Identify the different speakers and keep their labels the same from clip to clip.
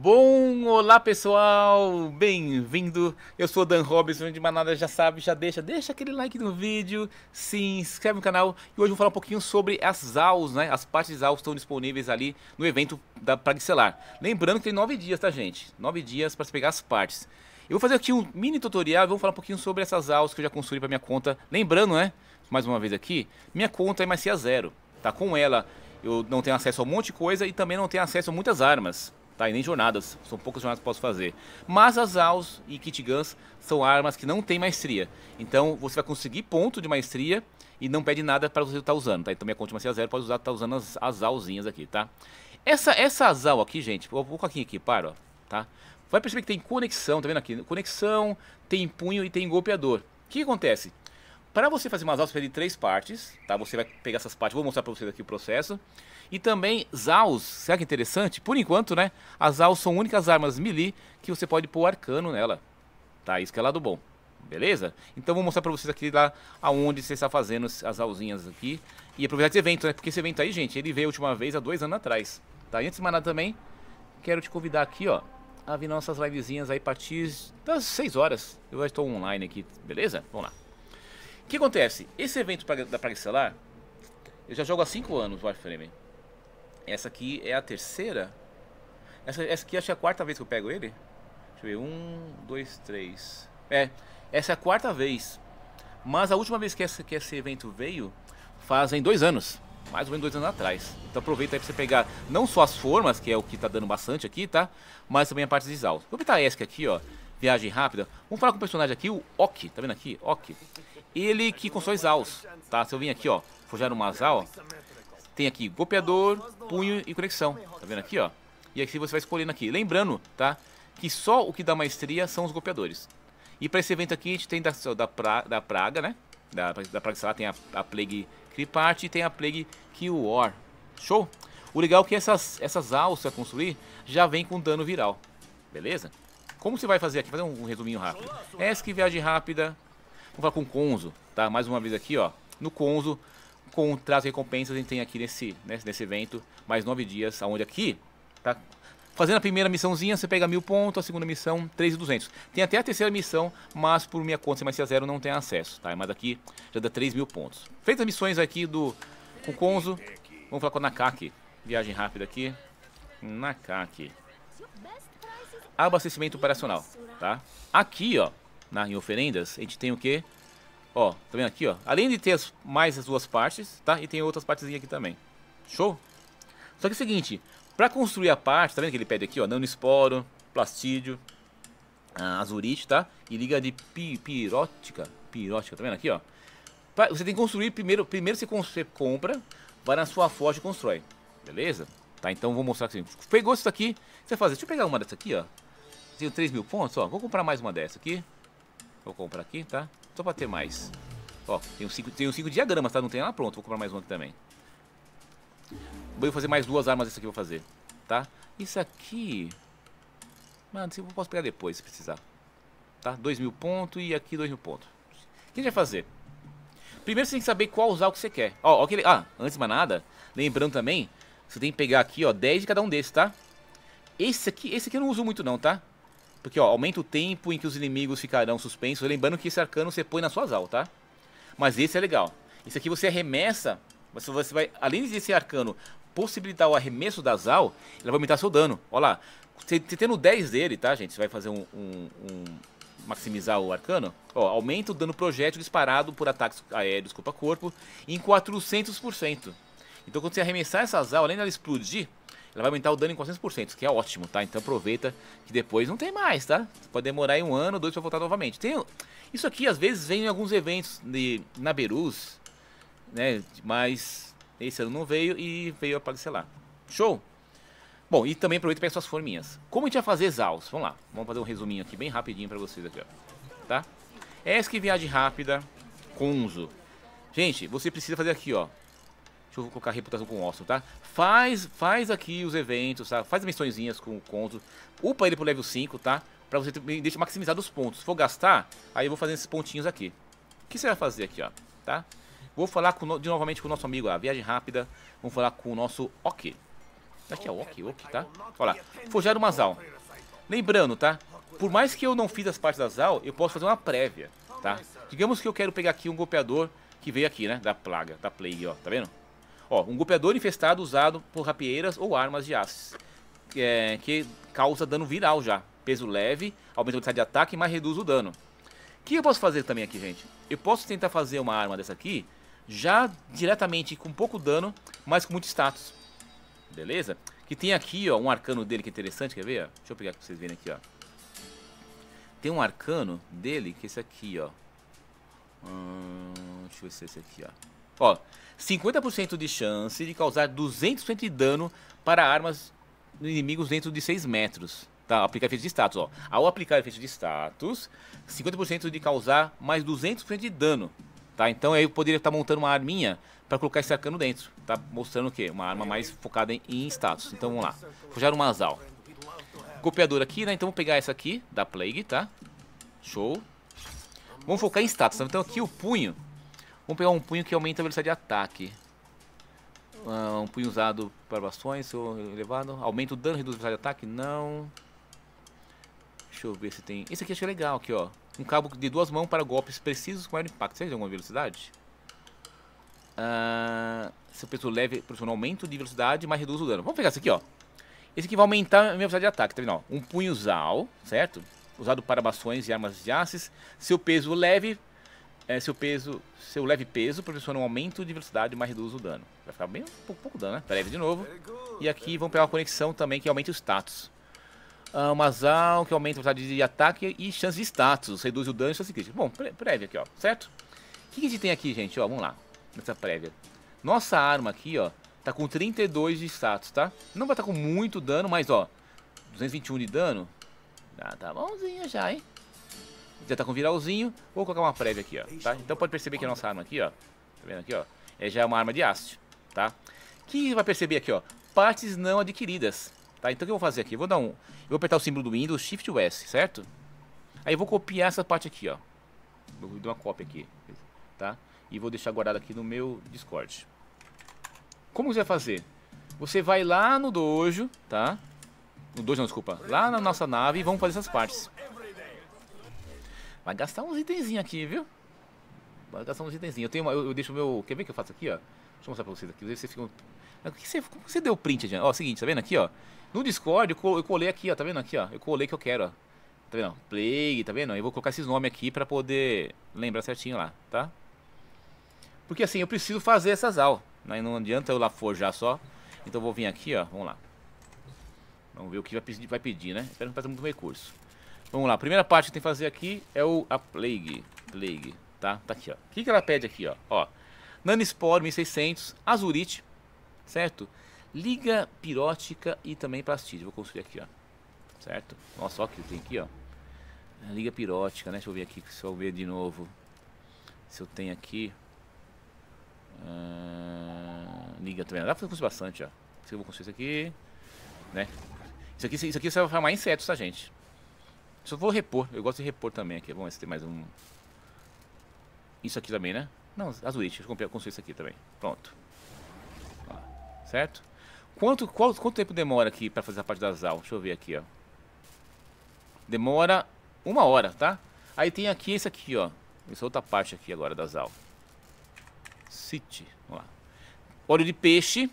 Speaker 1: Bom, olá pessoal, bem-vindo. Eu sou Dan Robson de Manada, já sabe, já deixa, deixa aquele like no vídeo, se inscreve no canal e hoje eu vou falar um pouquinho sobre as aulas, né? As partes aulas estão disponíveis ali no evento da Pragcelar. Lembrando que tem nove dias, tá gente? Nove dias para pegar as partes. Eu vou fazer aqui um mini tutorial, vamos falar um pouquinho sobre essas aulas que eu já construí para minha conta. Lembrando, né? Mais uma vez aqui, minha conta é mais zero, tá? Com ela eu não tenho acesso a um monte de coisa e também não tenho acesso a muitas armas tá? E nem jornadas, são poucas jornadas que posso fazer. Mas as AUS e kit guns são armas que não têm maestria. Então você vai conseguir ponto de maestria e não pede nada para você estar tá usando, tá? Então minha conta maestria zero pode usar, tá usando as, as AUSinhas aqui, tá? Essa, essa ASAL aqui, gente, vou colocar aqui, para, ó, tá? Vai perceber que tem conexão, tá vendo aqui? Conexão, tem punho e tem golpeador. O que acontece? para você fazer umas aulas, você de três partes, tá? Você vai pegar essas partes, vou mostrar para vocês aqui o processo. E também ZAUS, será que é interessante? Por enquanto, né? As ZAUS são únicas armas melee que você pode pôr arcano nela, tá? Isso que é lado bom, beleza? Então vou mostrar para vocês aqui lá aonde você está fazendo as alzinhas aqui. E aproveitar esse evento, né? Porque esse evento aí, gente, ele veio a última vez há dois anos atrás, tá? E antes de mais nada também, quero te convidar aqui, ó, a vir nossas livezinhas aí a partir das 6 horas. Eu já estou online aqui, beleza? Vamos lá. O que acontece? Esse evento da Praga Estelar, eu já jogo há 5 anos Warframe. Essa aqui é a terceira. Essa, essa aqui acho que é a quarta vez que eu pego ele. Deixa eu ver. Um, dois, três. É, essa é a quarta vez. Mas a última vez que, que esse evento veio, fazem dois anos. Mais ou menos dois anos atrás. Então aproveita aí pra você pegar não só as formas, que é o que tá dando bastante aqui, tá? Mas também a parte de exaust. Vou botar a ESC aqui, ó viagem rápida. Vamos falar com o personagem aqui, o Ok, tá vendo aqui? Ok. Ele que constrói Zaus, tá? Se eu vim aqui, ó, forjar uma Zal, tem aqui golpeador, punho e conexão, tá vendo aqui, ó? E aqui você vai escolhendo aqui. Lembrando, tá? Que só o que dá maestria são os golpeadores. E para esse evento aqui, a gente tem da, da, pra, da praga, né? Da, da praga, sei lá, tem a, a Plague Creepart e tem a Plague Kill War. Show? O legal é que essas, essas alças a construir já vem com dano viral. Beleza? Como você vai fazer aqui? Fazer um, um resuminho rápido. Essa que viagem rápida. Vamos falar com o Conzo, tá? Mais uma vez aqui, ó. No Conzo, com traz recompensas, a gente tem aqui nesse, nesse, né, nesse evento, mais nove dias, aonde aqui, tá? Fazendo a primeira missãozinha, você pega mil pontos, a segunda missão, 3.200. Tem até a terceira missão, mas por minha conta, mais zero não tem acesso, tá? Mas aqui já dá três mil pontos. Feitas as missões aqui do com Conzo, vamos falar com a Nakaki. Viagem rápida aqui. Nakaki abastecimento operacional, tá? Aqui, ó, na, em oferendas, a gente tem o quê? Ó, tá vendo aqui, ó? Além de ter as, mais as duas partes, tá? E tem outras partes aqui também. Show? Só que é o seguinte, pra construir a parte, tá vendo que ele pede aqui, ó? Nanosporo, plastídio, ah, azurite, tá? E liga de pi, pirótica, pirótica, tá vendo aqui, ó? Pra, você tem que construir primeiro, primeiro você, você compra, vai na sua forja e constrói, beleza? Tá, então vou mostrar assim. Pegou isso aqui, você fazer Deixa eu pegar uma dessa aqui, ó. Tenho 3 mil pontos, ó. Vou comprar mais uma dessa aqui. Vou comprar aqui, tá? Só pra ter mais. Ó, tenho 5 tenho cinco diagramas, tá? Não tem lá pronto. Vou comprar mais uma aqui também. Vou fazer mais duas armas dessa aqui, vou fazer. Tá? Isso aqui... Mano, eu posso pegar depois, se precisar. Tá? 2 mil pontos e aqui 2 mil pontos. O que a gente vai fazer? Primeiro você tem que saber qual usar o que você quer. Ó, ó aquele... Ah, antes de mais nada, lembrando também você tem que pegar aqui, ó, 10 de cada um desses, tá? Esse aqui, esse aqui eu não uso muito não, tá? Porque, ó, aumenta o tempo em que os inimigos ficarão suspensos. Lembrando que esse arcano você põe na sua zal, tá? Mas esse é legal. Esse aqui você arremessa, você, você vai, além desse arcano possibilitar o arremesso da Zal, ele vai aumentar seu dano. Olha lá, você tendo 10 dele, tá, gente? Você vai fazer um, um, um maximizar o arcano. Ó, aumenta o dano projétil disparado por ataques aéreos corpo a corpo em 400%. Então quando você arremessar essa Zal, além dela explodir, ela vai aumentar o dano em 400%, que é ótimo, tá? Então aproveita que depois não tem mais, tá? Pode demorar aí um ano, dois pra voltar novamente. Tem... Isso aqui às vezes vem em alguns eventos de... na Berus, né? Mas esse ano não veio e veio a aparecer lá. Show? Bom, e também aproveita e pega suas forminhas. Como a gente vai fazer Zaus? Vamos lá, vamos fazer um resuminho aqui bem rapidinho pra vocês aqui, ó. Tá? Esque viagem rápida, Conzo. Gente, você precisa fazer aqui, ó. Deixa eu colocar a reputação com o Austin, tá? Faz, faz aqui os eventos, tá? Faz missõezinhas com o Conto. Upa ele pro level 5, tá? Pra você deixar maximizado os pontos. Se for gastar, aí eu vou fazer esses pontinhos aqui. O que você vai fazer aqui, ó? Tá? Vou falar com, de novamente com o nosso amigo, a viagem rápida. Vamos falar com o nosso Ok. Tá Acho que é Ok, Ok, tá? Olha lá. Forjar uma Zal. Lembrando, tá? Por mais que eu não fiz as partes da Zal, eu posso fazer uma prévia, tá? Digamos que eu quero pegar aqui um golpeador que veio aqui, né? Da plaga, da plague, ó. Tá vendo? Ó, um golpeador infestado usado por rapieiras ou armas de aço, é, que causa dano viral já. Peso leve, aumenta a velocidade de ataque, mas reduz o dano. O que eu posso fazer também aqui, gente? Eu posso tentar fazer uma arma dessa aqui, já diretamente com pouco dano, mas com muito status. Beleza? Que tem aqui, ó, um arcano dele que é interessante, quer ver? Ó? Deixa eu pegar aqui pra vocês verem aqui, ó. Tem um arcano dele que é esse aqui, ó. Hum, deixa eu ver se é esse aqui, ó. Ó, 50% de chance de causar 200% de dano para armas de inimigos dentro de 6 metros. Tá, aplicar efeito de status, ó. Ao aplicar efeito de status, 50% de causar mais 200% de dano. Tá? Então aí eu poderia estar montando uma arminha para colocar esse arcano dentro. Tá mostrando o quê? Uma arma mais focada em, em status. Então vamos lá. Forjar um Mazal. Golpeador aqui, né? Então vou pegar essa aqui, da Plague, tá? Show. Vamos focar em status. Então aqui o punho Vamos pegar um punho que aumenta a velocidade de ataque. Uh, um punho usado para seu elevado. Aumenta o dano, reduz a velocidade de ataque? Não. Deixa eu ver se tem... Esse aqui achei é legal aqui, ó. Um cabo de duas mãos para golpes precisos com maior impacto. seja que alguma velocidade? Uh, seu peso leve proporciona aumento de velocidade, mas reduz o dano. Vamos pegar esse aqui, ó. Esse aqui vai aumentar a minha velocidade de ataque, tá vendo? Um punhozal, certo? Usado para bações e armas de aces. Seu peso leve é, seu peso, seu leve peso proporciona um aumento de velocidade, mas reduz o dano. Vai ficar bem pouco, pouco dano, né? Breve de novo. E aqui vamos pegar uma conexão também que aumenta o status. Ah, um azal que aumenta a velocidade de ataque e chance de status. Reduz o dano e chance crítica. Bom, prévia aqui, ó. Certo? O que, que a gente tem aqui, gente? Ó, vamos lá. Nessa prévia. Nossa arma aqui, ó. Tá com 32 de status, tá? Não vai estar tá com muito dano, mas, ó. 221 de dano. Ah, tá bonzinha já, hein? já tá com viralzinho. Vou colocar uma prévia aqui, ó, tá? Então pode perceber que a nossa arma aqui, ó, tá vendo aqui, ó, é já é uma arma de ácido, tá? Que vai perceber aqui, ó, partes não adquiridas, tá? Então o que eu vou fazer aqui? Eu vou dar um, eu vou apertar o símbolo do Windows, Shift S, certo? Aí eu vou copiar essa parte aqui, ó. vou dar uma cópia aqui, tá? E vou deixar guardado aqui no meu Discord. Como você vai fazer? Você vai lá no dojo, tá? No dojo não, desculpa. Lá na nossa nave e vamos fazer essas partes. Vai gastar uns itenzinhos aqui, viu? Vai gastar uns itenzinhos. Eu tenho uma, eu, eu deixo o meu. Quer ver que eu faço aqui, ó? Deixa eu mostrar pra vocês aqui. Vocês ficam. Que você, como você deu print, Jean? Ó, seguinte, tá vendo aqui, ó? No Discord eu colei aqui, ó. Tá vendo aqui, ó? Eu colei que eu quero, ó. Tá vendo? Plague, tá vendo? Eu vou colocar esses nomes aqui pra poder lembrar certinho lá, tá? Porque assim, eu preciso fazer essas aulas. Né? Não adianta eu lá forjar só. Então eu vou vir aqui, ó. Vamos lá. Vamos ver o que vai pedir, vai pedir né? Espero que não peça muito recurso. Vamos lá, a primeira parte que tem que fazer aqui é o, a Plague. Plague, tá? Tá aqui, ó. O que, que ela pede aqui, ó? Ó, Nanispore 1600, Azurite, certo? Liga pirótica e também plastide. Vou construir aqui, ó. Certo? Nossa, ó, o que tem aqui, ó. Liga pirótica, né? Deixa eu ver aqui, deixa eu ver de novo. Se eu tenho aqui... Ah, liga também. Dá pra construir bastante, ó. Se eu vou construir isso aqui, né? Isso aqui, isso aqui serve pra insetos, tá, gente? Só vou repor. Eu gosto de repor também aqui. Vamos ver se tem mais um. Isso aqui também, né? Não, azulite. Deixa eu construir isso aqui também. Pronto. Ó, certo? Quanto, qual, quanto tempo demora aqui pra fazer a parte da Zal? Deixa eu ver aqui, ó. Demora uma hora, tá? Aí tem aqui esse aqui, ó. Essa outra parte aqui agora da Zal. City. Vamos lá. Óleo de peixe,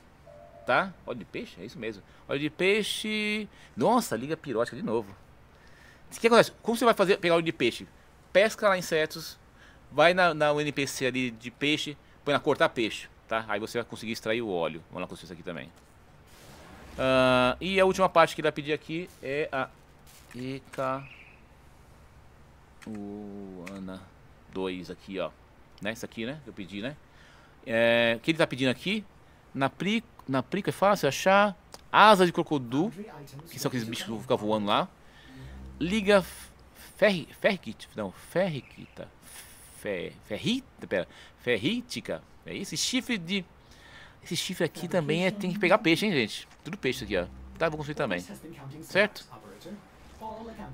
Speaker 1: tá? Óleo de peixe? É isso mesmo. Óleo de peixe... Nossa, liga pirótica de novo. O que acontece? Como você vai fazer, pegar o de peixe? Pesca lá insetos, vai na, na UNPC ali de peixe, põe na cortar peixe, tá? Aí você vai conseguir extrair o óleo. Vamos lá conseguir isso aqui também. Uh, e a última parte que ele vai pedir aqui é a Eka Uana 2 aqui, ó. Né? Isso aqui, né? Que eu pedi, né? É, o que ele tá pedindo aqui? Na prico, na prico é fácil achar asa de crocodilo, que são aqueles bichos que ficam voando lá liga ferri, ferrite, não, ferriquita, fer, ferrita, pera, ferrítica, é esse chifre de, esse chifre aqui também é, tem que pegar peixe, hein, gente? Tudo peixe aqui, ó. Tá, vou construir também. Certo?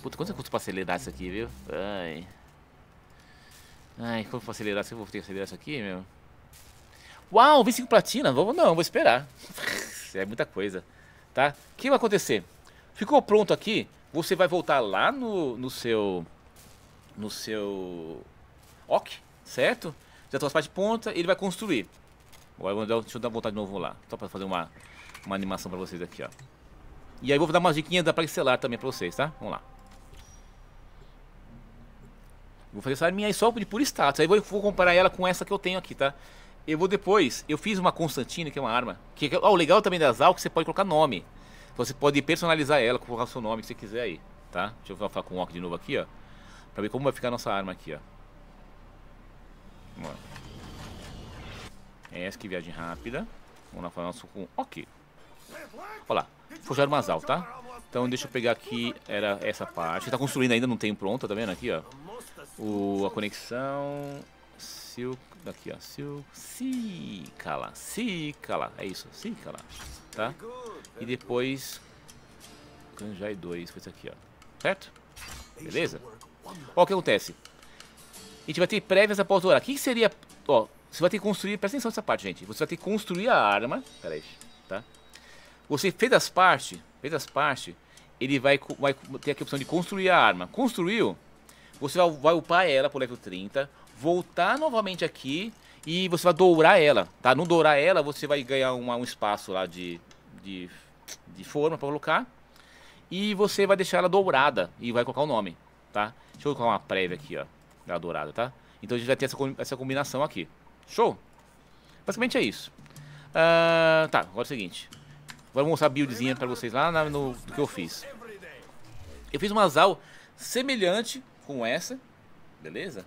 Speaker 1: Puta, quanto custa pra acelerar isso aqui, viu? Ai. Ai, como pra acelerar isso? Eu vou ter que acelerar isso aqui, meu. Uau, 25 platina? Vou, não, vou esperar. é muita coisa. Tá? O que vai acontecer? Ficou pronto aqui você vai voltar lá no, no seu. No seu. Ok, certo? Já trouxe a parte de ponta, ele vai construir. Agora eu dar, deixa eu dar vontade de novo lá. Só pra fazer uma, uma animação pra vocês aqui, ó. E aí eu vou dar umas diquinha da pixelar também pra vocês, tá? Vamos lá. Vou fazer essa arminha aí só por status. Aí eu vou comparar ela com essa que eu tenho aqui, tá? Eu vou depois... Eu fiz uma Constantine, que é uma arma. Que, é, ó, o legal também das AUK, você pode colocar nome. Você pode personalizar ela, com o seu nome que você quiser aí, tá? Deixa eu falar com o Walk de novo aqui, ó. Pra ver como vai ficar a nossa arma aqui, ó. Vamos lá. É essa que viagem rápida. Vamos lá falar nosso com... Ok. Olha lá. Forjar um masal, tá? Então deixa eu pegar aqui, era essa parte. Tá construindo ainda, não tem pronta, tá vendo aqui, ó. O, a conexão... Silk, daqui ó, Silk, Cicala, Cicala, é isso, Cicala, tá? E depois... Kanjai 2, foi isso aqui, ó. Certo? Beleza? Ó, o que acontece. A gente vai ter prévias após o orar. O que, que seria... Ó, você vai ter que construir... Presta atenção nessa parte, gente. Você vai ter que construir a arma. Pera aí, tá? Você fez as partes... Fez as partes... Ele vai, vai ter aqui a opção de construir a arma. Construiu... Você vai, vai upar ela pro level 30. Voltar novamente aqui e você vai dourar ela, tá? No dourar ela, você vai ganhar uma, um espaço lá de, de de forma para colocar. E você vai deixar ela dourada e vai colocar o nome, tá? Deixa eu colocar uma prévia aqui, ó, da dourada, tá? Então a gente vai ter essa, essa combinação aqui. Show? Basicamente é isso. Uh, tá, agora é o seguinte. Vou mostrar a buildzinha pra vocês lá na, no do que eu fiz. Eu fiz uma Zal semelhante com essa, beleza?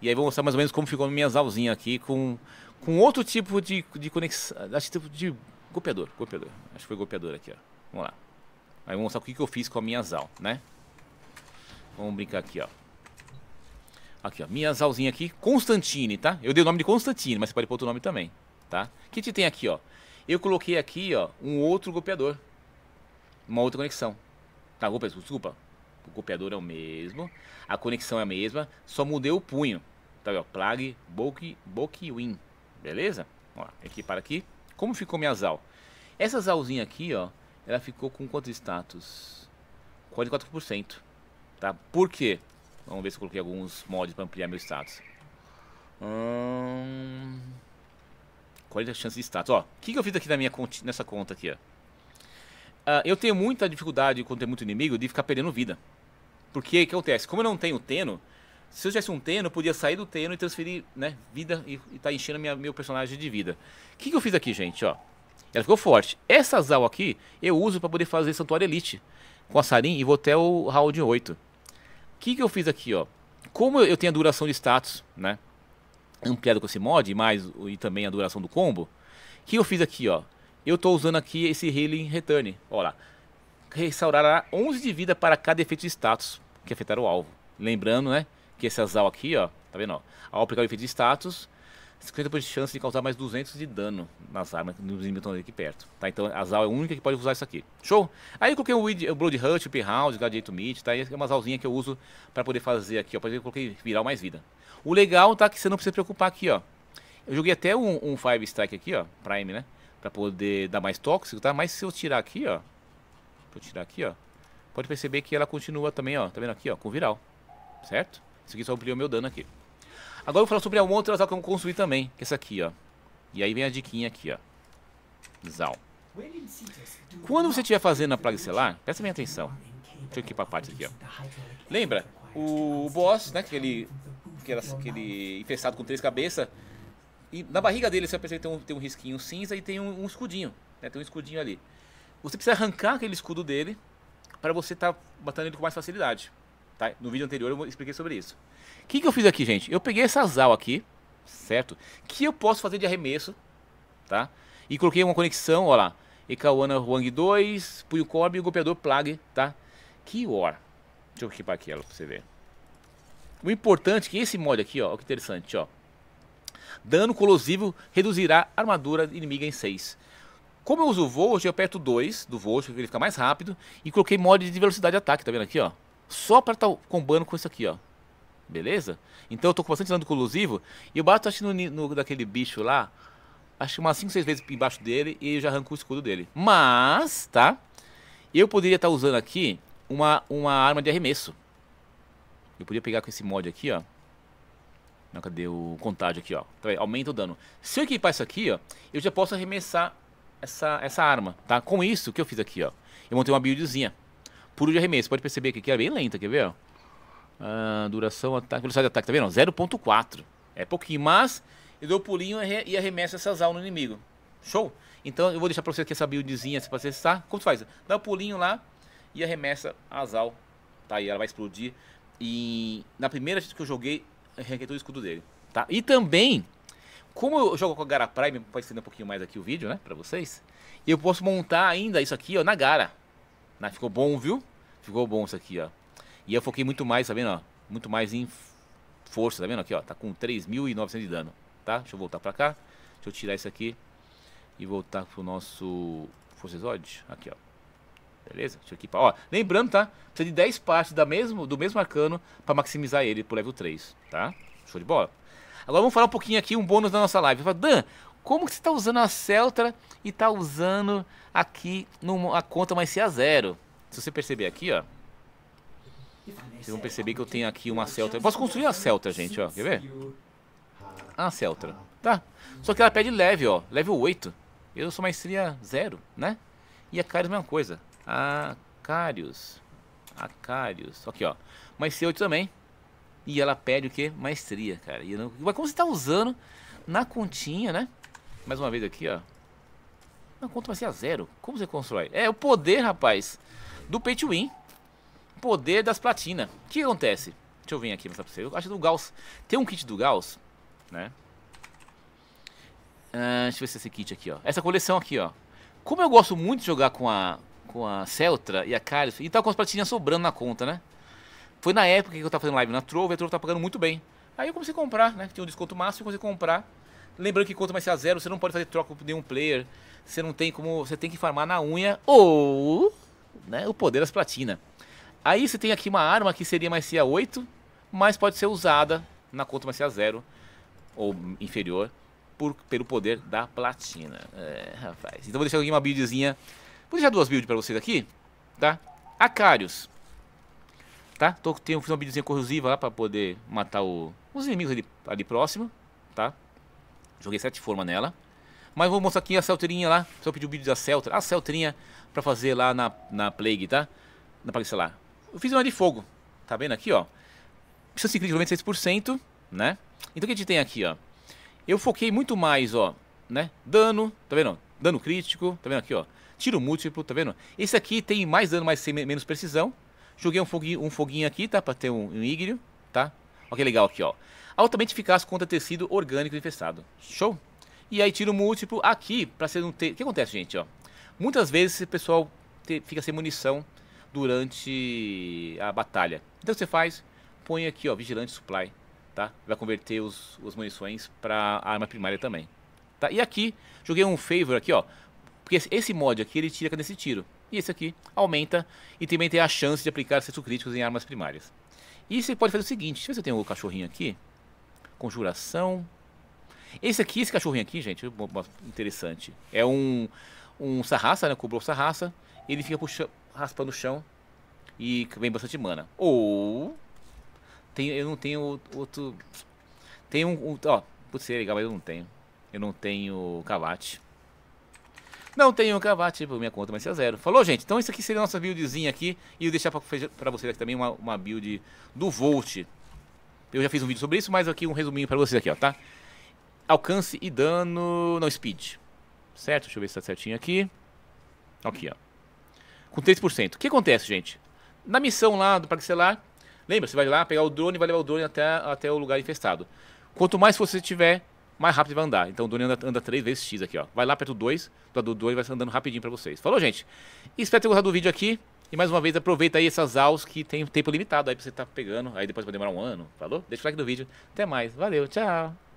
Speaker 1: E aí vou mostrar mais ou menos como ficou a minha Zalzinha aqui com, com outro tipo de, de conexão, acho tipo de Golpeador, golpeador. Acho que foi golpeador aqui, ó. Vamos lá. Aí vou mostrar o que, que eu fiz com a minha Zal, né? Vamos brincar aqui, ó. Aqui, ó. Minha Zalzinha aqui. Constantine, tá? Eu dei o nome de Constantine, mas você pode pôr outro nome também, tá? O que te tem aqui, ó? Eu coloquei aqui, ó, um outro golpeador. Uma outra conexão. Tá, golpeador, desculpa. O golpeador é o mesmo. A conexão é a mesma. Só mudei o punho. Tá, ó. Plague, Boke, Win. Beleza? Ó, equipar aqui. Como ficou minha Zal? Essa Zalzinha aqui, ó, ela ficou com quanto status? 44%. Tá? Por quê? Vamos ver se eu coloquei alguns mods para ampliar meu status. Hum... Qual é a chance de status? o que, que eu fiz aqui na minha conta, nessa conta aqui, ó? Uh, eu tenho muita dificuldade quando tem muito inimigo de ficar perdendo vida. Porque o que acontece? Como eu não tenho Teno, se eu tivesse um Teno, eu podia sair do Teno e transferir né, vida e, estar tá enchendo minha, meu personagem de vida. O que, que eu fiz aqui, gente? Ó, ela ficou forte. Essa Zal aqui eu uso para poder fazer Santuário Elite com a Sarin e vou até o round 8. O que, que eu fiz aqui? ó? Como eu tenho a duração de status né, ampliada com esse mod mais, e também a duração do combo, o que eu fiz aqui? ó? Eu estou usando aqui esse Healing Return. Olha lá. Restaurará 11 de vida para cada efeito de status que afetar o alvo. Lembrando, né? que esse azal aqui, ó, tá vendo? Ó? Ao aplicar o efeito de status, 50% de chance de causar mais 200 de dano nas armas nos inimigos aqui perto. Tá? Então a Zal é a única que pode usar isso aqui. Show? Aí eu coloquei o, Weed, o Blood Hut, o P-Hound, o Gladiator Meat, tá? Essa é uma azalzinha que eu uso para poder fazer aqui, ó. Por exemplo, eu coloquei viral mais vida. O legal tá que você não precisa se preocupar aqui, ó. Eu joguei até um, um Five Strike aqui, ó, Prime, né? Pra poder dar mais tóxico, tá? Mas se eu tirar aqui, ó. Vou tirar aqui, ó. Pode perceber que ela continua também, ó. Tá vendo aqui, ó, com viral. Certo? Isso aqui só o meu dano aqui. Agora eu vou falar sobre a outra Zal que eu construí também, que é essa aqui, ó. E aí vem a diquinha aqui, ó. Zal. Quando você estiver fazendo a Plaga Selar, presta bem atenção. Deixa eu equipar a parte aqui, ó. Lembra? O boss, né, aquele, era aquele infestado com três cabeças, e na barriga dele você percebe que tem um, tem um risquinho cinza e tem um, um escudinho, né, tem um escudinho ali. Você precisa arrancar aquele escudo dele para você estar tá batendo ele com mais facilidade. Tá? No vídeo anterior eu expliquei sobre isso. O que, que eu fiz aqui, gente? Eu peguei essa sal aqui, certo? Que eu posso fazer de arremesso, tá? E coloquei uma conexão, ó lá. Ekawana Huang 2, Puyo Corb e o golpeador Plague, tá? Que hora Deixa eu equipar aqui ela pra você ver. O importante é que esse mod aqui, ó, que interessante, ó. Dano colosivo reduzirá a armadura inimiga em 6. Como eu uso o Volt, eu aperto 2 do Volt, ele fica mais rápido. E coloquei mod de velocidade de ataque, tá vendo aqui, ó? só para estar tá combando com isso aqui, ó. Beleza? Então eu tô com bastante dano colusivo. E eu bato, acho, no, no, daquele bicho lá. Acho umas 5, 6 vezes embaixo dele. E eu já arranco o escudo dele. Mas, tá? Eu poderia estar tá usando aqui uma, uma arma de arremesso. Eu poderia pegar com esse mod aqui, ó. Não, cadê o contágio aqui, ó? Tá aí, aumenta o dano. Se eu equipar isso aqui, ó, eu já posso arremessar essa, essa arma, tá? Com isso que eu fiz aqui, ó. Eu montei uma buildzinha puro de arremesso. Pode perceber que aqui é bem lenta, quer ver? Ah, duração, ataque, velocidade de ataque, tá vendo? 0.4. É pouquinho, mas eu dou o pulinho e arremesso essas aulas no inimigo. Show? Então eu vou deixar pra você aqui essa buildzinha pra você testar. Como tu faz? Dá o um pulinho lá e arremessa a Zal. Tá aí, ela vai explodir. E na primeira vez que eu joguei, arranquei o escudo dele. Tá? E também, como eu jogo com a Gara Prime, pode estender um pouquinho mais aqui o vídeo, né? Pra vocês. Eu posso montar ainda isso aqui, ó, na Gara ficou bom, viu? Ficou bom isso aqui, ó. E eu foquei muito mais, tá vendo, ó? Muito mais em força, tá vendo aqui, ó? Tá com 3.900 de dano, tá? Deixa eu voltar pra cá. Deixa eu tirar isso aqui e voltar pro nosso Força Exódio. Aqui, ó. Beleza? Deixa eu equipar. Ó, lembrando, tá? Precisa de 10 partes da mesmo, do mesmo arcano pra maximizar ele pro level 3, tá? Show de bola. Agora vamos falar um pouquinho aqui, um bônus da nossa live. Falo, Dan, como que você está usando a Celtra e está usando aqui numa, a conta mais ca zero. Se você perceber aqui, ó. Vocês vão perceber que eu tenho aqui uma Celtra. posso construir a Celtra, gente, ó. Quer ver? A Celtra. Tá. Só que ela pede leve, ó. Level 8. Eu sou maestria 0, né? E a Carius, mesma coisa. A Carius. A Carius. Aqui, ó. Maestria 8 também. E ela pede o quê? Maestria, cara. E não... Mas como você está usando na continha, né? Mais uma vez aqui, ó. Não, conta vai ser a zero. Como você constrói? É o poder, rapaz, do pay to win. Poder das platinas. O que acontece? Deixa eu vir aqui mostrar pra você. Eu acho do Gauss. Tem um kit do Gauss, né? Uh, deixa eu ver se é esse kit aqui, ó. Essa coleção aqui, ó. Como eu gosto muito de jogar com a, com a Celtra e a Carlos e tá com as platinas sobrando na conta, né? Foi na época que eu tava fazendo live na Trove, e a Trove tá pagando muito bem. Aí eu comecei a comprar, né? Tinha um desconto máximo, eu comecei a comprar Lembrando que quanto mais a zero, você não pode fazer troca de um player. Você não tem como. Você tem que farmar na unha ou né, o poder das platina. Aí você tem aqui uma arma que seria mais ca 8, é mas pode ser usada na conta mais ca 0 é ou inferior por, pelo poder da platina. É, rapaz. Então vou deixar aqui uma buildzinha. Vou deixar duas builds para vocês aqui, tá? Acários. Tá? Tô, tenho, fiz uma buildzinha corrosiva lá para poder matar o, os inimigos ali, ali próximo, tá? Joguei sete formas nela. Mas vou mostrar aqui a Celtrinha lá. Só pedi o um vídeo da Celter. A Celtrinha pra fazer lá na, na Plague, tá? Na Plague lá Eu fiz uma de fogo. Tá vendo aqui, ó? Assim, Chance de 96%, né? Então o que a gente tem aqui, ó? Eu foquei muito mais, ó, né? Dano, tá vendo? Dano crítico, tá vendo aqui, ó? Tiro múltiplo, tá vendo? Esse aqui tem mais dano, mas sem menos precisão. Joguei um foguinho, um foguinho aqui, tá? Pra ter um, um ígneo, tá? Olha que legal aqui, ó altamente eficaz contra tecido orgânico infestado. Show? E aí tiro múltiplo aqui para ser um ter... O que acontece, gente? Ó? Muitas vezes o pessoal te... fica sem munição durante a batalha. Então você faz, põe aqui, ó, vigilante supply, tá? Vai converter os, as munições para arma primária também. Tá? E aqui, joguei um favor aqui, ó, porque esse mod aqui ele tira nesse tiro. E esse aqui aumenta e também tem a chance de aplicar acertos críticos em armas primárias. E você pode fazer o seguinte, deixa eu ver se eu tenho o um cachorrinho aqui conjuração. Esse aqui, esse cachorrinho aqui, gente, interessante. É um, um sarraça, né? Cobrou sarraça. Ele fica puxa, raspando o chão e vem bastante mana. Ou. Tem, eu não tenho outro. Tem um. Ó, pode ser legal, mas eu não tenho. Eu não tenho cavate. Não tenho cavate por minha conta, mas é zero. Falou, gente? Então isso aqui seria a nossa buildzinha aqui. E eu deixar pra, pra vocês aqui também uma, uma build do Volt. Eu já fiz um vídeo sobre isso, mas aqui um resuminho para vocês aqui, ó, tá? Alcance e dano no speed. Certo? Deixa eu ver se tá certinho aqui. Aqui, ó. Com 3%. O que acontece, gente? Na missão lá do Parque Celar, lembra, você vai lá pegar o drone e vai levar o drone até, até o lugar infestado. Quanto mais você tiver, mais rápido vai andar. Então o drone anda, anda 3 vezes X aqui, ó. Vai lá perto do 2, do drone vai andando rapidinho para vocês. Falou, gente? Espero ter gostado do vídeo aqui. E mais uma vez, aproveita aí essas aulas que tem tempo limitado aí pra você tá pegando. Aí depois vai demorar um ano. Falou? Deixa o like do vídeo. Até mais. Valeu, tchau.